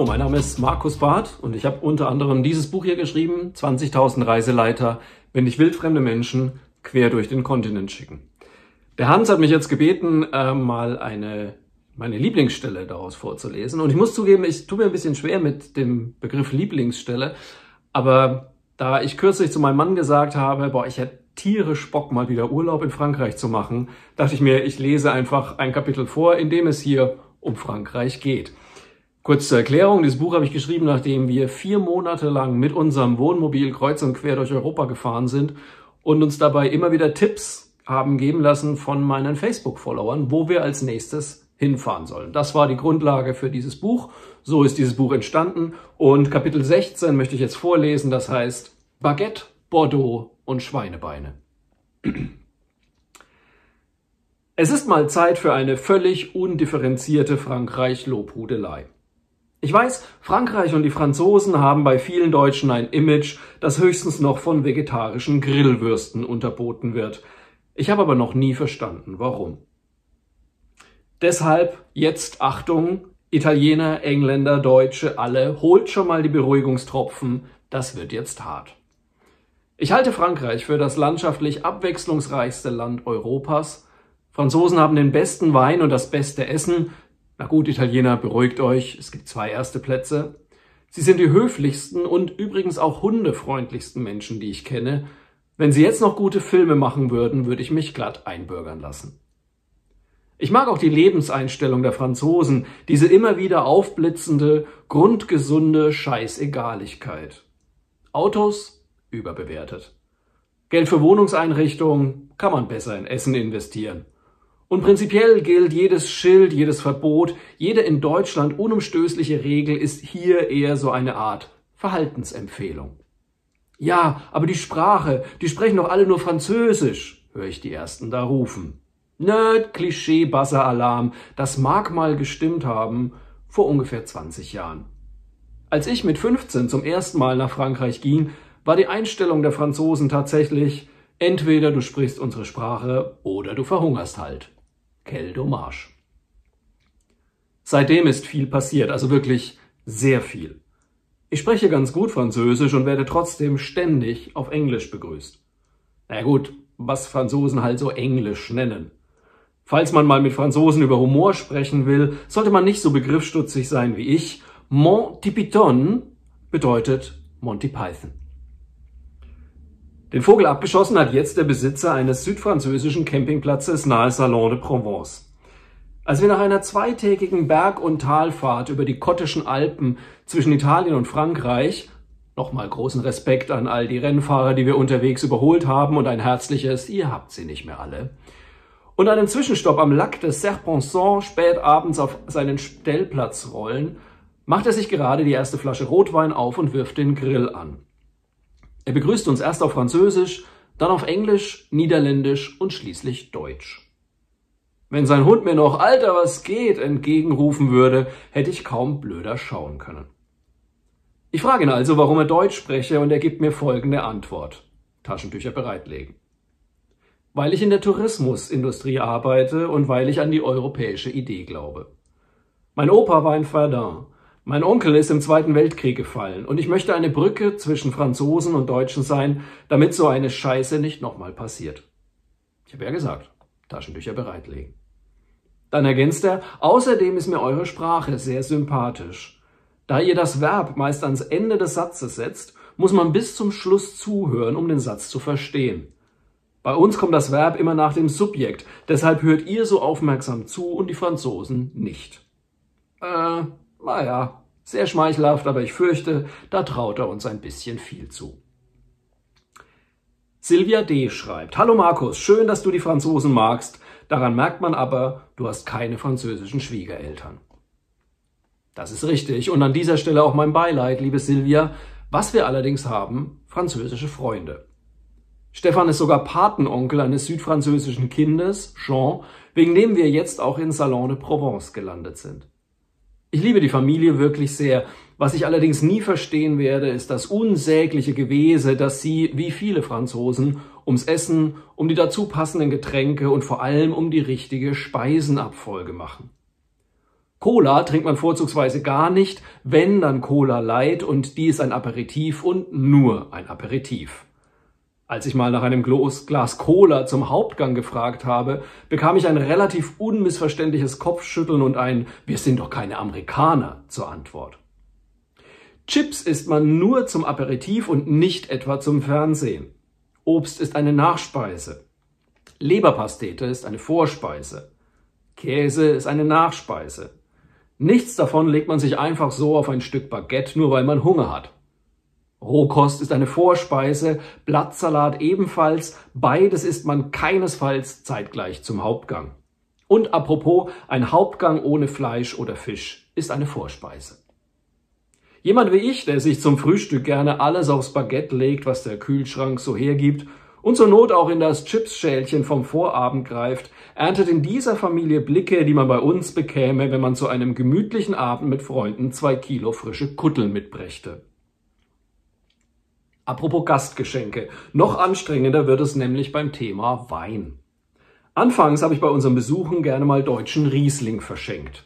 Hallo, mein Name ist Markus Barth und ich habe unter anderem dieses Buch hier geschrieben, 20.000 Reiseleiter, wenn dich wildfremde Menschen quer durch den Kontinent schicken. Der Hans hat mich jetzt gebeten, äh, mal eine meine Lieblingsstelle daraus vorzulesen. Und ich muss zugeben, ich tue mir ein bisschen schwer mit dem Begriff Lieblingsstelle, aber da ich kürzlich zu meinem Mann gesagt habe, boah, ich hätte tierisch Bock, mal wieder Urlaub in Frankreich zu machen, dachte ich mir, ich lese einfach ein Kapitel vor, in dem es hier um Frankreich geht. Kurz zur Erklärung, dieses Buch habe ich geschrieben, nachdem wir vier Monate lang mit unserem Wohnmobil kreuz und quer durch Europa gefahren sind und uns dabei immer wieder Tipps haben geben lassen von meinen Facebook-Followern, wo wir als nächstes hinfahren sollen. Das war die Grundlage für dieses Buch. So ist dieses Buch entstanden. Und Kapitel 16 möchte ich jetzt vorlesen. Das heißt Baguette, Bordeaux und Schweinebeine. Es ist mal Zeit für eine völlig undifferenzierte Frankreich-Lobhudelei. Ich weiß, Frankreich und die Franzosen haben bei vielen Deutschen ein Image, das höchstens noch von vegetarischen Grillwürsten unterboten wird. Ich habe aber noch nie verstanden, warum. Deshalb jetzt Achtung, Italiener, Engländer, Deutsche, alle, holt schon mal die Beruhigungstropfen, das wird jetzt hart. Ich halte Frankreich für das landschaftlich abwechslungsreichste Land Europas. Franzosen haben den besten Wein und das beste Essen, na gut, Italiener, beruhigt euch, es gibt zwei erste Plätze. Sie sind die höflichsten und übrigens auch hundefreundlichsten Menschen, die ich kenne. Wenn sie jetzt noch gute Filme machen würden, würde ich mich glatt einbürgern lassen. Ich mag auch die Lebenseinstellung der Franzosen, diese immer wieder aufblitzende, grundgesunde Scheißegaligkeit. Autos überbewertet. Geld für Wohnungseinrichtungen kann man besser in Essen investieren. Und prinzipiell gilt, jedes Schild, jedes Verbot, jede in Deutschland unumstößliche Regel ist hier eher so eine Art Verhaltensempfehlung. Ja, aber die Sprache, die sprechen doch alle nur Französisch, höre ich die Ersten da rufen. Nerd, Klischee, Buzzer-Alarm, das mag mal gestimmt haben vor ungefähr 20 Jahren. Als ich mit 15 zum ersten Mal nach Frankreich ging, war die Einstellung der Franzosen tatsächlich, entweder du sprichst unsere Sprache oder du verhungerst halt. Keldhommage. Seitdem ist viel passiert, also wirklich sehr viel. Ich spreche ganz gut Französisch und werde trotzdem ständig auf Englisch begrüßt. Na gut, was Franzosen halt so Englisch nennen. Falls man mal mit Franzosen über Humor sprechen will, sollte man nicht so begriffsstutzig sein wie ich. Monty Python bedeutet Monty Python. Den Vogel abgeschossen hat jetzt der Besitzer eines südfranzösischen Campingplatzes nahe Salon de Provence. Als wir nach einer zweitägigen Berg- und Talfahrt über die Kottischen Alpen zwischen Italien und Frankreich, nochmal großen Respekt an all die Rennfahrer, die wir unterwegs überholt haben und ein herzliches, ihr habt sie nicht mehr alle, und einen Zwischenstopp am Lac des Serpenson spät abends auf seinen Stellplatz rollen, macht er sich gerade die erste Flasche Rotwein auf und wirft den Grill an. Er begrüßt uns erst auf Französisch, dann auf Englisch, Niederländisch und schließlich Deutsch. Wenn sein Hund mir noch Alter, was geht entgegenrufen würde, hätte ich kaum blöder schauen können. Ich frage ihn also, warum er Deutsch spreche und er gibt mir folgende Antwort. Taschentücher bereitlegen. Weil ich in der Tourismusindustrie arbeite und weil ich an die europäische Idee glaube. Mein Opa war in Verdun mein Onkel ist im Zweiten Weltkrieg gefallen und ich möchte eine Brücke zwischen Franzosen und Deutschen sein, damit so eine Scheiße nicht nochmal passiert. Ich habe ja gesagt, Taschentücher bereitlegen. Dann ergänzt er, außerdem ist mir eure Sprache sehr sympathisch. Da ihr das Verb meist ans Ende des Satzes setzt, muss man bis zum Schluss zuhören, um den Satz zu verstehen. Bei uns kommt das Verb immer nach dem Subjekt, deshalb hört ihr so aufmerksam zu und die Franzosen nicht. Äh, naja, sehr schmeichelhaft, aber ich fürchte, da traut er uns ein bisschen viel zu. Silvia D. schreibt, Hallo Markus, schön, dass du die Franzosen magst. Daran merkt man aber, du hast keine französischen Schwiegereltern. Das ist richtig und an dieser Stelle auch mein Beileid, liebe Silvia. Was wir allerdings haben, französische Freunde. Stefan ist sogar Patenonkel eines südfranzösischen Kindes, Jean, wegen dem wir jetzt auch in Salon de Provence gelandet sind. Ich liebe die Familie wirklich sehr. Was ich allerdings nie verstehen werde, ist das unsägliche Gewese, dass sie, wie viele Franzosen, ums Essen, um die dazu passenden Getränke und vor allem um die richtige Speisenabfolge machen. Cola trinkt man vorzugsweise gar nicht, wenn dann Cola Light und die ist ein Aperitif und nur ein Aperitif. Als ich mal nach einem Glas, Cola zum Hauptgang gefragt habe, bekam ich ein relativ unmissverständliches Kopfschütteln und ein Wir sind doch keine Amerikaner zur Antwort. Chips isst man nur zum Aperitif und nicht etwa zum Fernsehen. Obst ist eine Nachspeise. Leberpastete ist eine Vorspeise. Käse ist eine Nachspeise. Nichts davon legt man sich einfach so auf ein Stück Baguette, nur weil man Hunger hat. Rohkost ist eine Vorspeise, Blattsalat ebenfalls, beides isst man keinesfalls zeitgleich zum Hauptgang. Und apropos, ein Hauptgang ohne Fleisch oder Fisch ist eine Vorspeise. Jemand wie ich, der sich zum Frühstück gerne alles aufs Baguette legt, was der Kühlschrank so hergibt, und zur Not auch in das Chipsschälchen vom Vorabend greift, erntet in dieser Familie Blicke, die man bei uns bekäme, wenn man zu einem gemütlichen Abend mit Freunden zwei Kilo frische Kutteln mitbrächte. Apropos Gastgeschenke. Noch anstrengender wird es nämlich beim Thema Wein. Anfangs habe ich bei unseren Besuchen gerne mal deutschen Riesling verschenkt.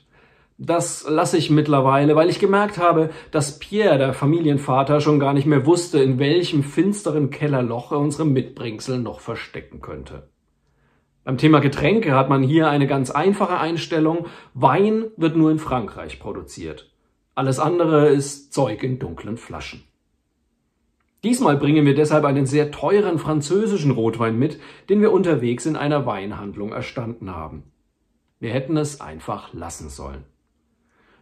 Das lasse ich mittlerweile, weil ich gemerkt habe, dass Pierre, der Familienvater, schon gar nicht mehr wusste, in welchem finsteren Kellerloch er unsere Mitbringsel noch verstecken könnte. Beim Thema Getränke hat man hier eine ganz einfache Einstellung. Wein wird nur in Frankreich produziert. Alles andere ist Zeug in dunklen Flaschen. Diesmal bringen wir deshalb einen sehr teuren französischen Rotwein mit, den wir unterwegs in einer Weinhandlung erstanden haben. Wir hätten es einfach lassen sollen.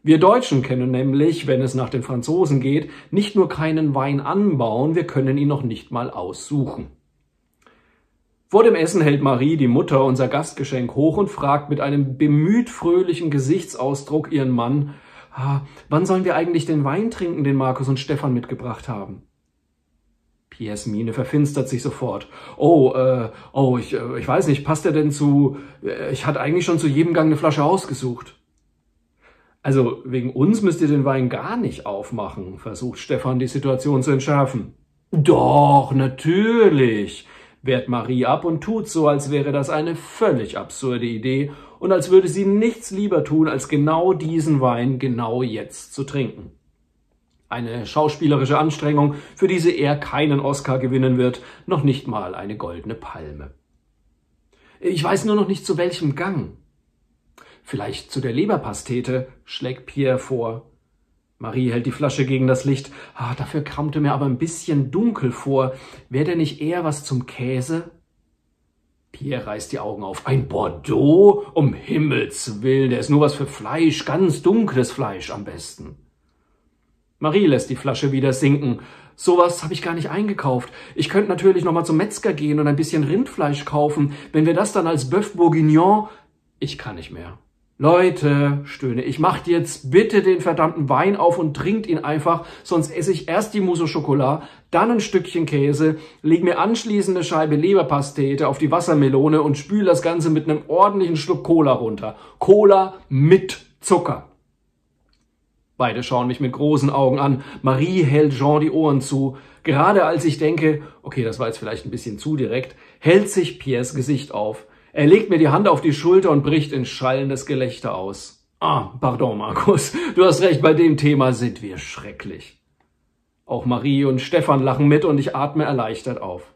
Wir Deutschen können nämlich, wenn es nach den Franzosen geht, nicht nur keinen Wein anbauen, wir können ihn noch nicht mal aussuchen. Vor dem Essen hält Marie, die Mutter, unser Gastgeschenk hoch und fragt mit einem bemüht fröhlichen Gesichtsausdruck ihren Mann, ah, wann sollen wir eigentlich den Wein trinken, den Markus und Stefan mitgebracht haben? Jasmine verfinstert sich sofort. Oh, äh, oh, ich, äh, ich weiß nicht, passt er denn zu... Äh, ich hatte eigentlich schon zu jedem Gang eine Flasche ausgesucht. Also wegen uns müsst ihr den Wein gar nicht aufmachen, versucht Stefan die Situation zu entschärfen. Doch, natürlich, wehrt Marie ab und tut so, als wäre das eine völlig absurde Idee und als würde sie nichts lieber tun, als genau diesen Wein genau jetzt zu trinken. Eine schauspielerische Anstrengung, für diese er keinen Oscar gewinnen wird, noch nicht mal eine goldene Palme. Ich weiß nur noch nicht zu welchem Gang. Vielleicht zu der Leberpastete, schlägt Pierre vor. Marie hält die Flasche gegen das Licht. Ah, dafür krammte mir aber ein bisschen dunkel vor. Wäre denn nicht eher was zum Käse? Pierre reißt die Augen auf. Ein Bordeaux? Um Himmels Willen, der ist nur was für Fleisch, ganz dunkles Fleisch am besten. Marie lässt die Flasche wieder sinken. Sowas habe ich gar nicht eingekauft. Ich könnte natürlich nochmal zum Metzger gehen und ein bisschen Rindfleisch kaufen. Wenn wir das dann als Bœuf Bourguignon... Ich kann nicht mehr. Leute, stöhne ich, macht jetzt bitte den verdammten Wein auf und trinkt ihn einfach, sonst esse ich erst die Mousse au Chocolat, dann ein Stückchen Käse, leg mir anschließend eine Scheibe Leberpastete auf die Wassermelone und spül das Ganze mit einem ordentlichen Schluck Cola runter. Cola mit Zucker. Beide schauen mich mit großen Augen an. Marie hält Jean die Ohren zu. Gerade als ich denke, okay, das war jetzt vielleicht ein bisschen zu direkt, hält sich Piers Gesicht auf. Er legt mir die Hand auf die Schulter und bricht in schallendes Gelächter aus. Ah, pardon, Markus, du hast recht, bei dem Thema sind wir schrecklich. Auch Marie und Stefan lachen mit und ich atme erleichtert auf.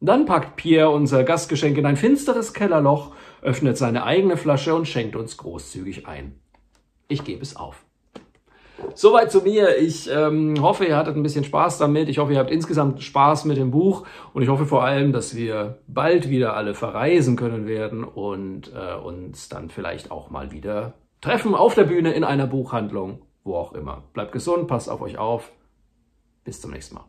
Dann packt Pierre unser Gastgeschenk in ein finsteres Kellerloch, öffnet seine eigene Flasche und schenkt uns großzügig ein. Ich gebe es auf. Soweit zu mir. Ich ähm, hoffe, ihr hattet ein bisschen Spaß damit. Ich hoffe, ihr habt insgesamt Spaß mit dem Buch. Und ich hoffe vor allem, dass wir bald wieder alle verreisen können werden und äh, uns dann vielleicht auch mal wieder treffen auf der Bühne, in einer Buchhandlung, wo auch immer. Bleibt gesund, passt auf euch auf. Bis zum nächsten Mal.